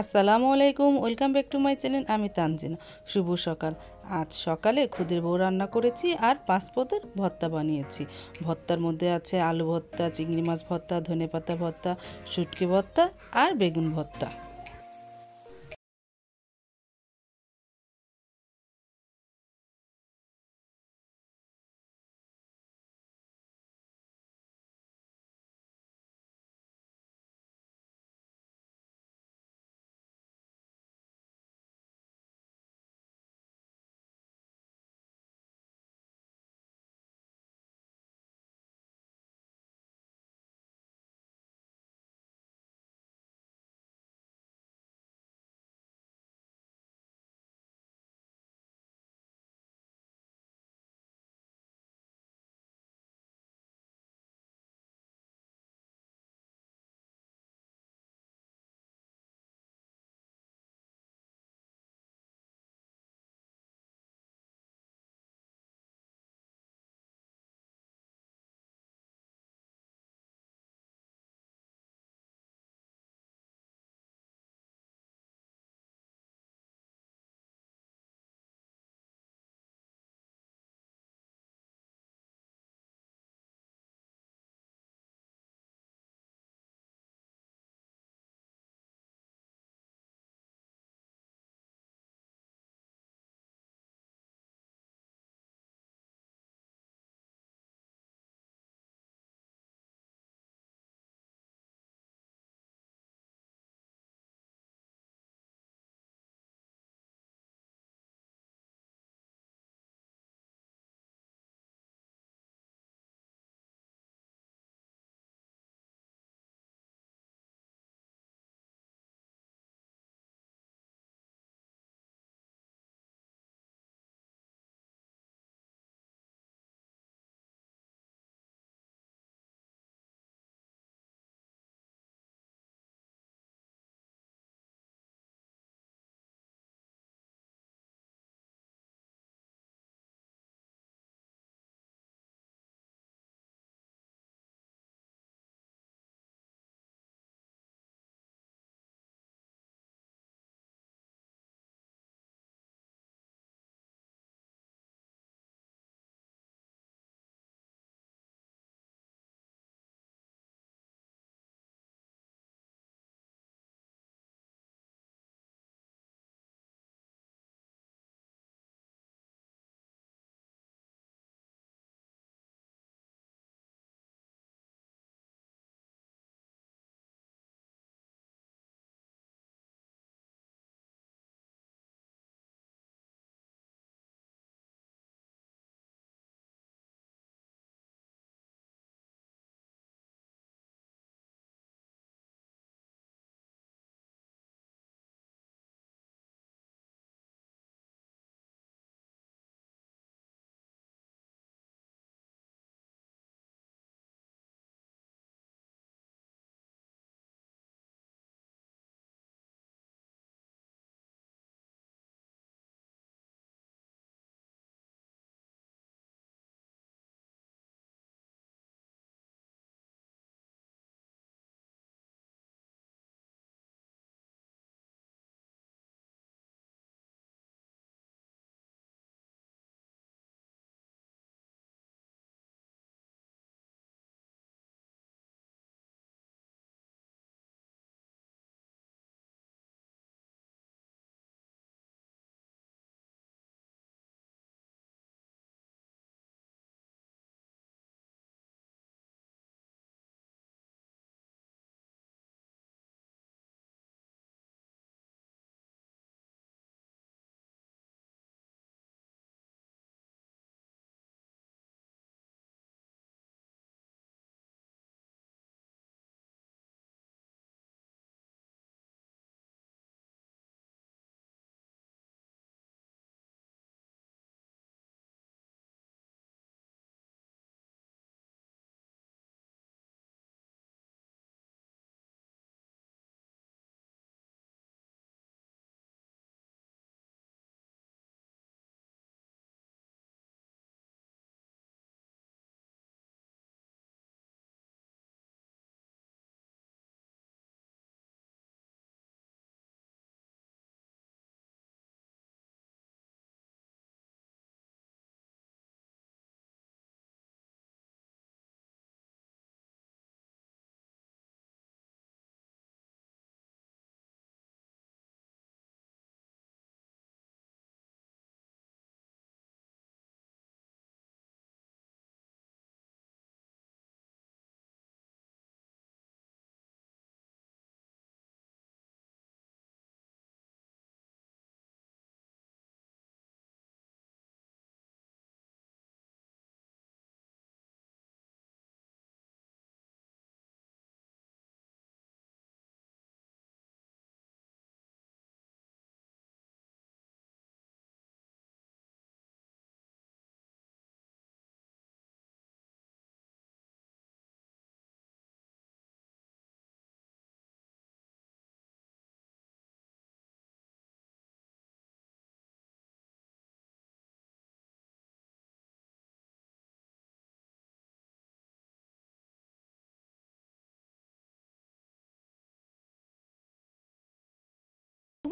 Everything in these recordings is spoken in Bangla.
আসসালামু আলাইকুম welcome back to my channel আমি তানজিনা শুভ সকাল আজ সকালে খুদের বউ রান্না করেছি আর পাসপোর্টের ভর্তা বানিয়েছি ভর্তার মধ্যে আছে আলু ভর্তা চিংড়ি মাছ ভর্তা ধনে পাতা ভর্তা শুটকি ভর্তা আর বেগুন ভর্তা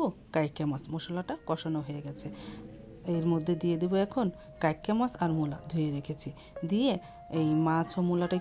দেবো কাইকা মাছ মশলাটা কষানো হয়ে গেছে এর মধ্যে দিয়ে দেবো এখন কাইকা মাছ আর মূলা ধুয়ে রেখেছি দিয়ে এই মাছ ও মূলাটা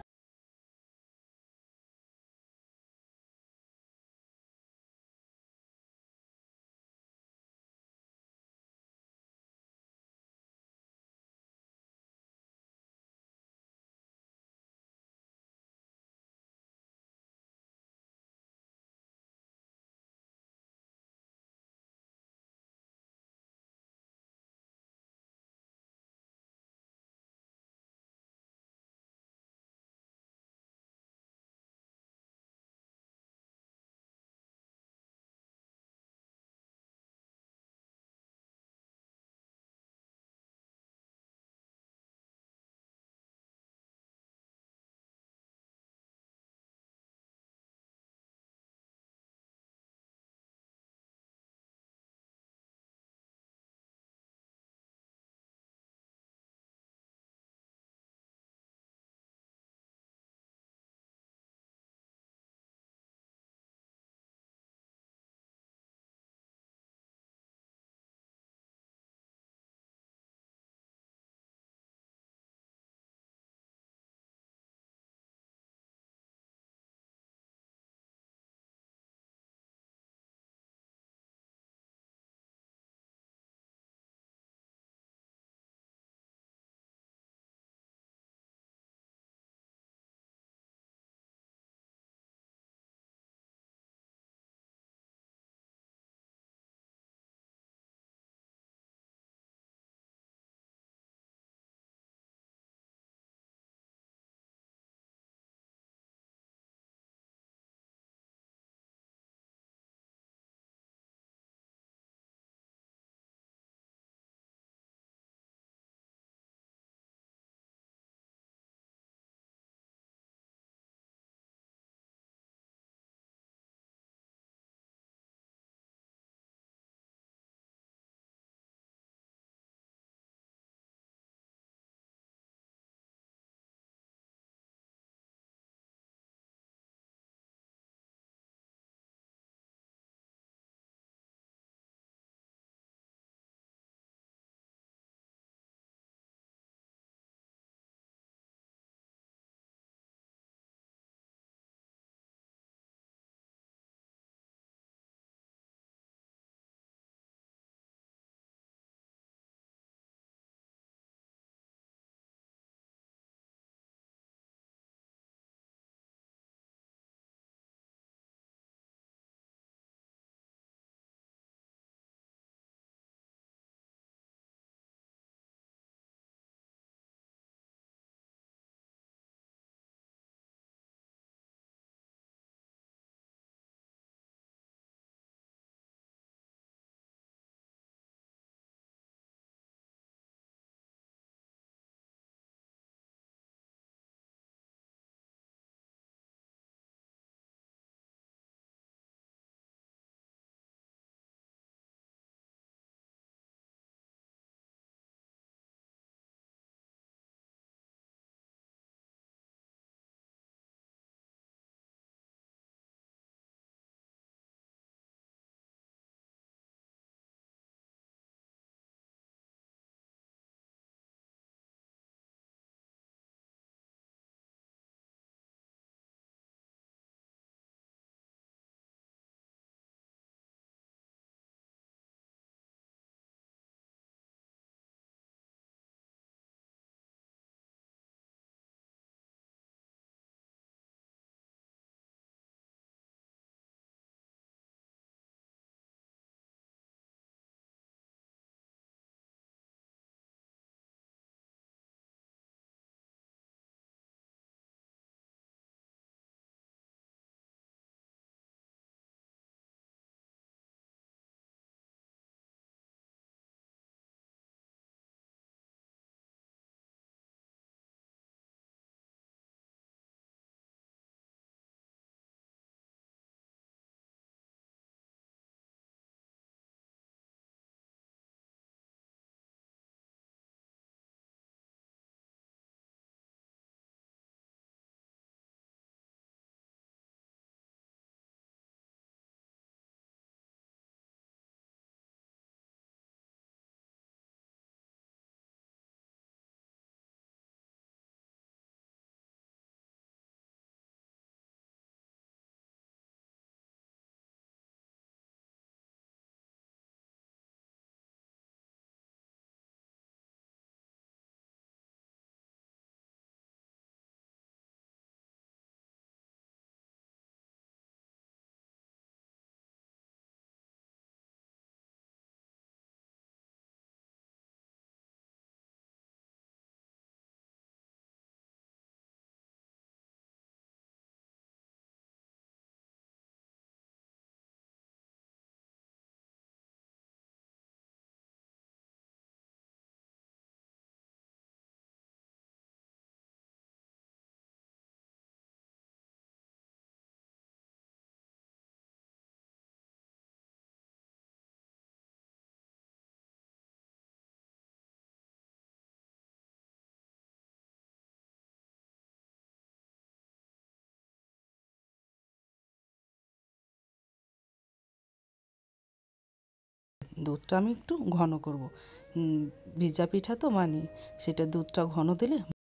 দুধটা আমি একটু ঘন করব ভিজা পিঠা তো মানে সেটা দুধটা ঘন দিলে